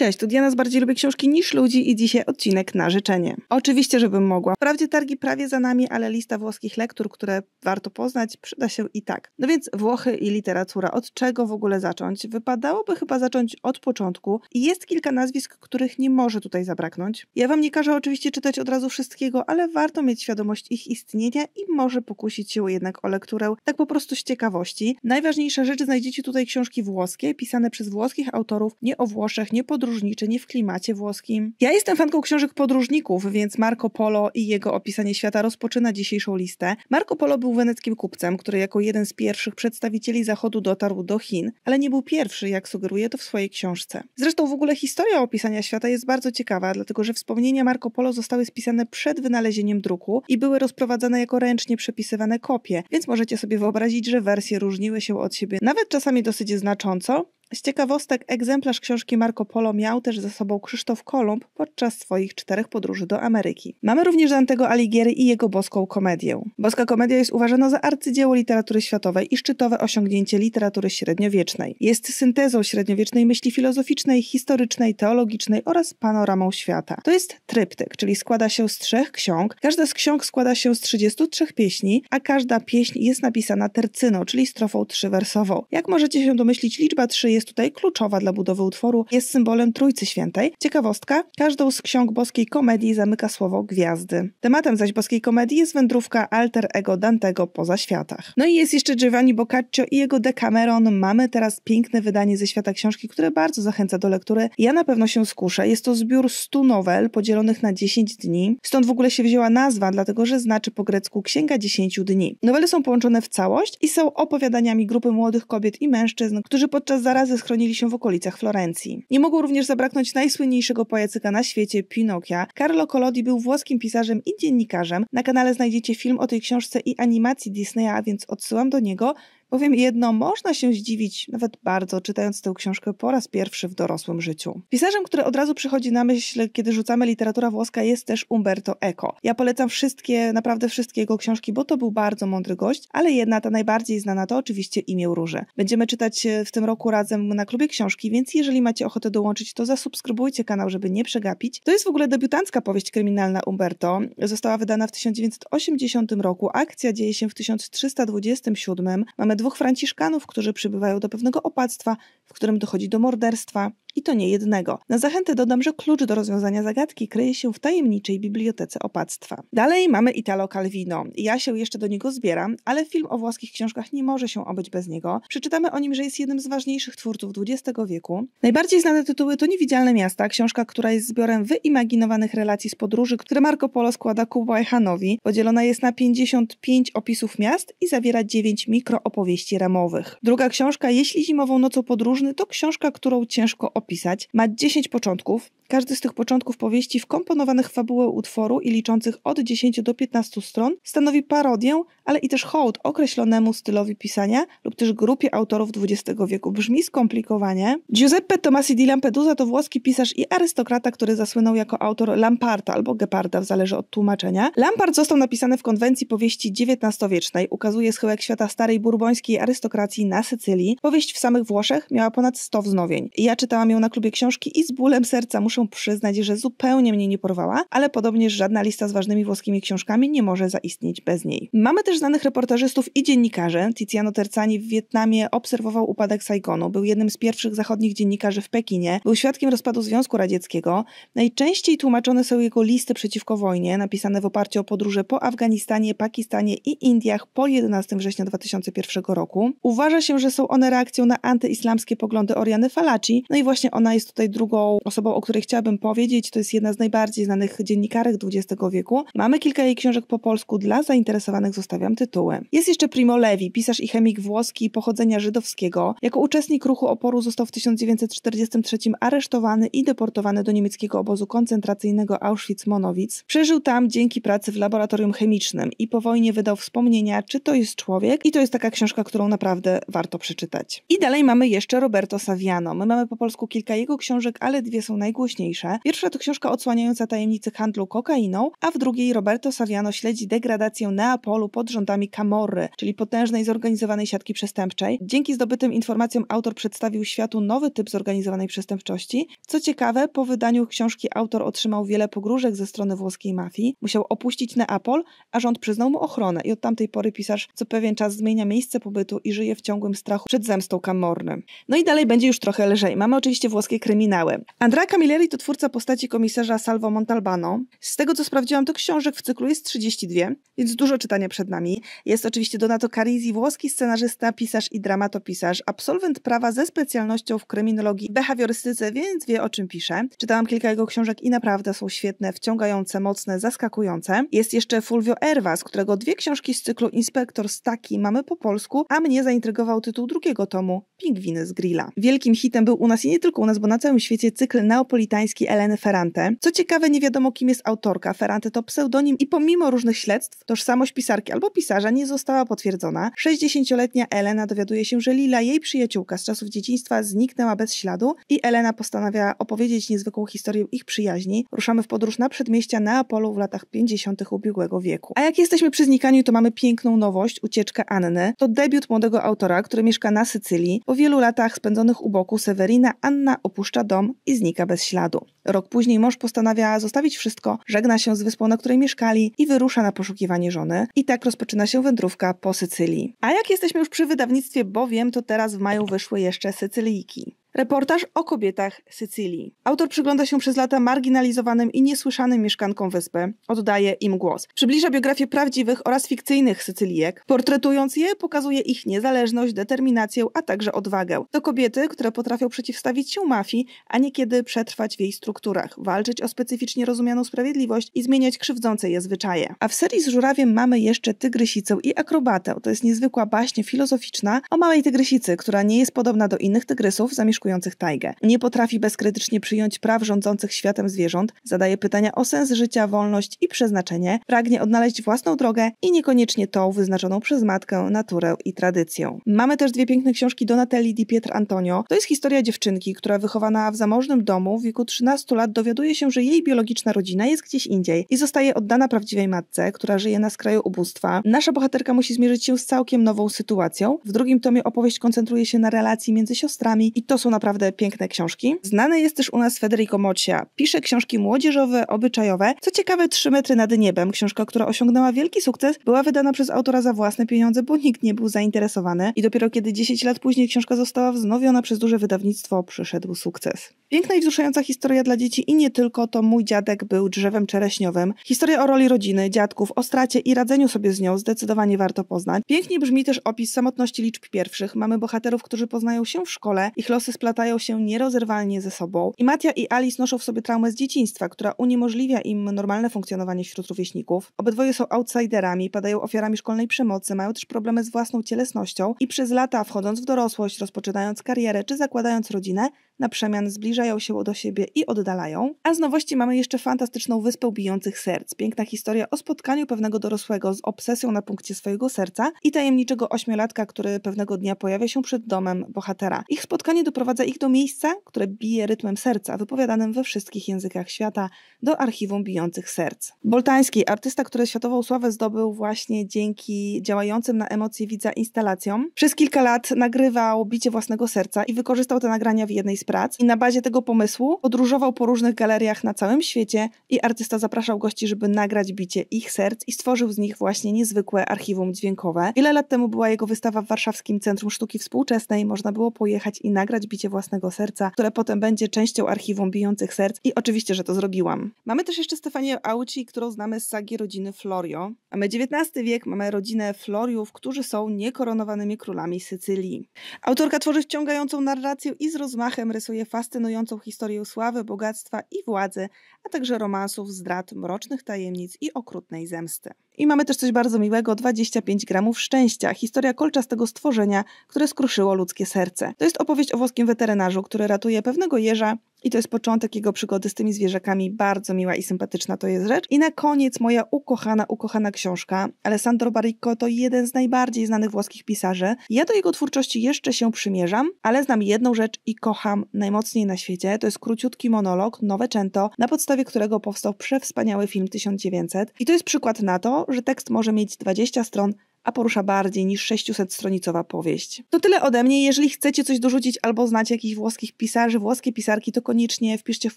Cześć, tu Diana z Bardziej Lubię Książki niż Ludzi i dzisiaj odcinek na życzenie. Oczywiście, żebym mogła. Wprawdzie targi prawie za nami, ale lista włoskich lektur, które warto poznać, przyda się i tak. No więc Włochy i literatura. Od czego w ogóle zacząć? Wypadałoby chyba zacząć od początku i jest kilka nazwisk, których nie może tutaj zabraknąć. Ja wam nie każę oczywiście czytać od razu wszystkiego, ale warto mieć świadomość ich istnienia i może pokusić się jednak o lekturę tak po prostu z ciekawości. Najważniejsza rzecz, znajdziecie tutaj książki włoskie, pisane przez włoskich autorów, nie o Włoszech, nie podróż podróżniczy, nie w klimacie włoskim. Ja jestem fanką książek podróżników, więc Marco Polo i jego opisanie świata rozpoczyna dzisiejszą listę. Marco Polo był weneckim kupcem, który jako jeden z pierwszych przedstawicieli Zachodu dotarł do Chin, ale nie był pierwszy, jak sugeruje to w swojej książce. Zresztą w ogóle historia opisania świata jest bardzo ciekawa, dlatego że wspomnienia Marco Polo zostały spisane przed wynalezieniem druku i były rozprowadzane jako ręcznie przepisywane kopie, więc możecie sobie wyobrazić, że wersje różniły się od siebie nawet czasami dosyć znacząco, z ciekawostek egzemplarz książki Marco Polo miał też ze sobą Krzysztof Kolumb podczas swoich czterech podróży do Ameryki. Mamy również Dantego Alighieri i jego boską komedię. Boska komedia jest uważana za arcydzieło literatury światowej i szczytowe osiągnięcie literatury średniowiecznej. Jest syntezą średniowiecznej myśli filozoficznej, historycznej, teologicznej oraz panoramą świata. To jest tryptyk, czyli składa się z trzech ksiąg. Każda z ksiąg składa się z 33 pieśni, a każda pieśń jest napisana tercyną, czyli strofą trzywersową. Jak możecie się domyślić, liczba 3 jest jest tutaj kluczowa dla budowy utworu, jest symbolem Trójcy Świętej. Ciekawostka, każdą z ksiąg boskiej komedii zamyka słowo gwiazdy. Tematem zaś boskiej komedii jest wędrówka alter ego Dantego poza światach. No i jest jeszcze Giovanni Boccaccio i jego Decameron. Mamy teraz piękne wydanie ze świata książki, które bardzo zachęca do lektury. Ja na pewno się skuszę. Jest to zbiór 100 nowel podzielonych na 10 dni. Stąd w ogóle się wzięła nazwa, dlatego że znaczy po grecku Księga 10 dni. Nowele są połączone w całość i są opowiadaniami grupy młodych kobiet i mężczyzn, którzy podczas zaraz razy schronili się w okolicach Florencji. Nie mogło również zabraknąć najsłynniejszego pajacyka na świecie, Pinokia. Carlo Collodi był włoskim pisarzem i dziennikarzem. Na kanale znajdziecie film o tej książce i animacji Disneya, więc odsyłam do niego. Powiem jedno, można się zdziwić, nawet bardzo, czytając tę książkę po raz pierwszy w dorosłym życiu. Pisarzem, który od razu przychodzi na myśl, kiedy rzucamy literatura włoska, jest też Umberto Eco. Ja polecam wszystkie, naprawdę wszystkie jego książki, bo to był bardzo mądry gość, ale jedna, ta najbardziej znana to oczywiście Imię Róży. Będziemy czytać e, w tym roku razem na klubie książki, więc jeżeli macie ochotę dołączyć, to zasubskrybujcie kanał, żeby nie przegapić. To jest w ogóle debiutancka powieść kryminalna Umberto. Została wydana w 1980 roku. Akcja dzieje się w 1327. Mamy dwóch Franciszkanów, którzy przybywają do pewnego opactwa, w którym dochodzi do morderstwa. I to nie jednego. Na zachętę dodam, że klucz do rozwiązania zagadki kryje się w tajemniczej bibliotece opactwa. Dalej mamy Italo Calvino. Ja się jeszcze do niego zbieram, ale film o włoskich książkach nie może się obyć bez niego. Przeczytamy o nim, że jest jednym z ważniejszych twórców XX wieku. Najbardziej znane tytuły to Niewidzialne Miasta, książka, która jest zbiorem wyimaginowanych relacji z podróży, które Marco Polo składa ku Echanowi. Podzielona jest na 55 opisów miast i zawiera 9 mikroopowieści ramowych. Druga książka, Jeśli zimową nocą podróżny, to książka, którą ciężko opisać. Ma 10 początków, każdy z tych początków powieści wkomponowanych w fabułę utworu i liczących od 10 do 15 stron stanowi parodię, ale i też hołd określonemu stylowi pisania lub też grupie autorów XX wieku. Brzmi skomplikowanie. Giuseppe Tomasi di Lampedusa to włoski pisarz i arystokrata, który zasłynął jako autor Lamparta albo Geparda, w zależy od tłumaczenia. Lampart został napisany w konwencji powieści XIX-wiecznej, ukazuje schyłek świata starej burbońskiej arystokracji na Sycylii. Powieść w samych Włoszech miała ponad 100 wznowień. Ja czytałam ją na klubie książki i z bólem serca muszę muszę przyznać, że zupełnie mnie nie porwała, ale podobnież żadna lista z ważnymi włoskimi książkami nie może zaistnieć bez niej. Mamy też znanych reportażystów i dziennikarzy. Tiziano Terzani w Wietnamie obserwował upadek Saigonu, był jednym z pierwszych zachodnich dziennikarzy w Pekinie, był świadkiem rozpadu Związku Radzieckiego. Najczęściej tłumaczone są jego listy przeciwko wojnie, napisane w oparciu o podróże po Afganistanie, Pakistanie i Indiach po 11 września 2001 roku. Uważa się, że są one reakcją na antyislamskie poglądy Oriany Falaci, no i właśnie ona jest tutaj drugą osobą, o której chciałabym powiedzieć, to jest jedna z najbardziej znanych dziennikarek XX wieku. Mamy kilka jej książek po polsku, dla zainteresowanych zostawiam tytuły. Jest jeszcze Primo Levi, pisarz i chemik włoski pochodzenia żydowskiego. Jako uczestnik ruchu oporu został w 1943 aresztowany i deportowany do niemieckiego obozu koncentracyjnego Auschwitz-Monowitz. Przeżył tam dzięki pracy w laboratorium chemicznym i po wojnie wydał wspomnienia, czy to jest człowiek, i to jest taka książka, którą naprawdę warto przeczytać. I dalej mamy jeszcze Roberto Saviano. My mamy po polsku kilka jego książek, ale dwie są najgłośniejsze wcześniejsze. Pierwsza to książka odsłaniająca tajemnicy handlu kokainą, a w drugiej Roberto Saviano śledzi degradację Neapolu pod rządami Camorry, czyli potężnej zorganizowanej siatki przestępczej. Dzięki zdobytym informacjom autor przedstawił światu nowy typ zorganizowanej przestępczości. Co ciekawe, po wydaniu książki autor otrzymał wiele pogróżek ze strony włoskiej mafii. Musiał opuścić Neapol, a rząd przyznał mu ochronę i od tamtej pory pisarz co pewien czas zmienia miejsce pobytu i żyje w ciągłym strachu przed zemstą Camorry. No i dalej będzie już trochę lżej. Mamy oczywiście włoskie kryminały. Andrea Camilleri Shelley to twórca postaci komisarza Salvo Montalbano. Z tego co sprawdziłam, to książek w cyklu jest 32, więc dużo czytania przed nami. Jest oczywiście Donato Carisi, włoski scenarzysta, pisarz i dramatopisarz, absolwent prawa ze specjalnością w kryminologii i behawiorystyce, więc wie o czym pisze. Czytałam kilka jego książek i naprawdę są świetne, wciągające, mocne, zaskakujące. Jest jeszcze Fulvio Erva, z którego dwie książki z cyklu Inspektor Staki mamy po polsku, a mnie zaintrygował tytuł drugiego tomu Pingwiny z grilla. Wielkim hitem był u nas i nie tylko u nas, bo na całym świecie cykl Neapolitan Eleny Ferrante. Co ciekawe, nie wiadomo kim jest autorka. Ferrante to pseudonim i pomimo różnych śledztw tożsamość pisarki albo pisarza nie została potwierdzona. 60-letnia Elena dowiaduje się, że Lila, jej przyjaciółka z czasów dzieciństwa, zniknęła bez śladu i Elena postanawia opowiedzieć niezwykłą historię ich przyjaźni. Ruszamy w podróż na przedmieścia Neapolu w latach 50. ubiegłego wieku. A jak jesteśmy przy znikaniu, to mamy piękną nowość, ucieczkę Anny. To debiut młodego autora, który mieszka na Sycylii. Po wielu latach spędzonych u boku Severina Anna opuszcza dom i znika bez śladu śladu. Rok później mąż postanawia zostawić wszystko, żegna się z wyspą, na której mieszkali i wyrusza na poszukiwanie żony. I tak rozpoczyna się wędrówka po Sycylii. A jak jesteśmy już przy wydawnictwie, bowiem to teraz w maju wyszły jeszcze Sycylijki. Reportaż o kobietach Sycylii. Autor przygląda się przez lata marginalizowanym i niesłyszanym mieszkankom wyspy, oddaje im głos. Przybliża biografię prawdziwych oraz fikcyjnych Sycylijek, portretując je, pokazuje ich niezależność, determinację, a także odwagę. To kobiety, które potrafią przeciwstawić się mafii, a niekiedy przetrwać w jej strukturach, walczyć o specyficznie rozumianą sprawiedliwość i zmieniać krzywdzące je zwyczaje. A w serii z żurawiem mamy jeszcze tygrysicę i akrobatę. To jest niezwykła baśnie filozoficzna o małej tygrysicy, która nie jest podobna do innych tygrysów zamieszkujących atakujących tajgę. Nie potrafi bezkrytycznie przyjąć praw rządzących światem zwierząt, zadaje pytania o sens życia, wolność i przeznaczenie, pragnie odnaleźć własną drogę i niekoniecznie tą wyznaczoną przez matkę, naturę i tradycję. Mamy też dwie piękne książki Donatelli di Pietr Antonio. To jest historia dziewczynki, która wychowana w zamożnym domu w wieku 13 lat dowiaduje się, że jej biologiczna rodzina jest gdzieś indziej i zostaje oddana prawdziwej matce, która żyje na skraju ubóstwa. Nasza bohaterka musi zmierzyć się z całkiem nową sytuacją. W drugim tomie opowieść koncentruje się na relacji między siostrami i to są naprawdę piękne książki. Znany jest też u nas Federico Mocia. Pisze książki młodzieżowe, obyczajowe. Co ciekawe, Trzy metry nad niebem, książka, która osiągnęła wielki sukces, była wydana przez autora za własne pieniądze, bo nikt nie był zainteresowany. I dopiero kiedy 10 lat później książka została wznowiona przez duże wydawnictwo, przyszedł sukces. Piękna i wzruszająca historia dla dzieci i nie tylko, to mój dziadek był drzewem czereśniowym. Historia o roli rodziny, dziadków, o stracie i radzeniu sobie z nią zdecydowanie warto poznać. Pięknie brzmi też opis samotności liczb pierwszych. Mamy bohaterów, którzy poznają się w szkole, ich losy splatają się nierozerwalnie ze sobą i Matia i Alice noszą w sobie traumę z dzieciństwa, która uniemożliwia im normalne funkcjonowanie wśród rówieśników. Obydwoje są outsiderami, padają ofiarami szkolnej przemocy, mają też problemy z własną cielesnością i przez lata, wchodząc w dorosłość, rozpoczynając karierę czy zakładając rodzinę, na przemian zbliżają się do siebie i oddalają. A z nowości mamy jeszcze fantastyczną Wyspę Bijących Serc. Piękna historia o spotkaniu pewnego dorosłego z obsesją na punkcie swojego serca i tajemniczego ośmiolatka, który pewnego dnia pojawia się przed domem bohatera. Ich spotkanie doprowadza Doprowadza ich do miejsca, które bije rytmem serca, wypowiadanym we wszystkich językach świata, do archiwum bijących serc. Boltański, artysta, który światową sławę zdobył właśnie dzięki działającym na emocje widza instalacjom, przez kilka lat nagrywał bicie własnego serca i wykorzystał te nagrania w jednej z prac. I na bazie tego pomysłu podróżował po różnych galeriach na całym świecie i artysta zapraszał gości, żeby nagrać bicie ich serc i stworzył z nich właśnie niezwykłe archiwum dźwiękowe. Wiele lat temu była jego wystawa w Warszawskim Centrum Sztuki Współczesnej. Można było pojechać i nagrać bicie własnego serca, które potem będzie częścią archiwum bijących serc i oczywiście, że to zrobiłam. Mamy też jeszcze Stefanię Auci, którą znamy z sagi rodziny Florio. Mamy XIX wiek, mamy rodzinę Floriów, którzy są niekoronowanymi królami Sycylii. Autorka tworzy wciągającą narrację i z rozmachem rysuje fascynującą historię sławy, bogactwa i władzy, a także romansów, zdrad, mrocznych tajemnic i okrutnej zemsty. I mamy też coś bardzo miłego, 25 gramów szczęścia, historia kolczastego stworzenia, które skruszyło ludzkie serce. To jest opowieść o włoskim weterynarzu, który ratuje pewnego jeża i to jest początek jego przygody z tymi zwierzakami. Bardzo miła i sympatyczna to jest rzecz. I na koniec moja ukochana, ukochana książka. Alessandro Baricco to jeden z najbardziej znanych włoskich pisarzy. Ja do jego twórczości jeszcze się przymierzam, ale znam jedną rzecz i kocham najmocniej na świecie. To jest króciutki monolog Nowe Novecento, na podstawie którego powstał przewspaniały film 1900. I to jest przykład na to, że tekst może mieć 20 stron, a porusza bardziej niż 600-stronicowa powieść. To tyle ode mnie. Jeżeli chcecie coś dorzucić albo znacie jakichś włoskich pisarzy, włoskie pisarki, to koniecznie wpiszcie w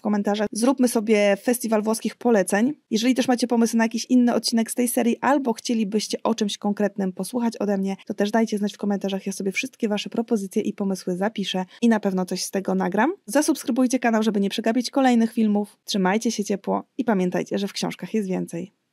komentarzach. Zróbmy sobie festiwal włoskich poleceń. Jeżeli też macie pomysły na jakiś inny odcinek z tej serii, albo chcielibyście o czymś konkretnym posłuchać ode mnie, to też dajcie znać w komentarzach. Ja sobie wszystkie Wasze propozycje i pomysły zapiszę i na pewno coś z tego nagram. Zasubskrybujcie kanał, żeby nie przegapić kolejnych filmów. Trzymajcie się ciepło i pamiętajcie, że w książkach jest więcej.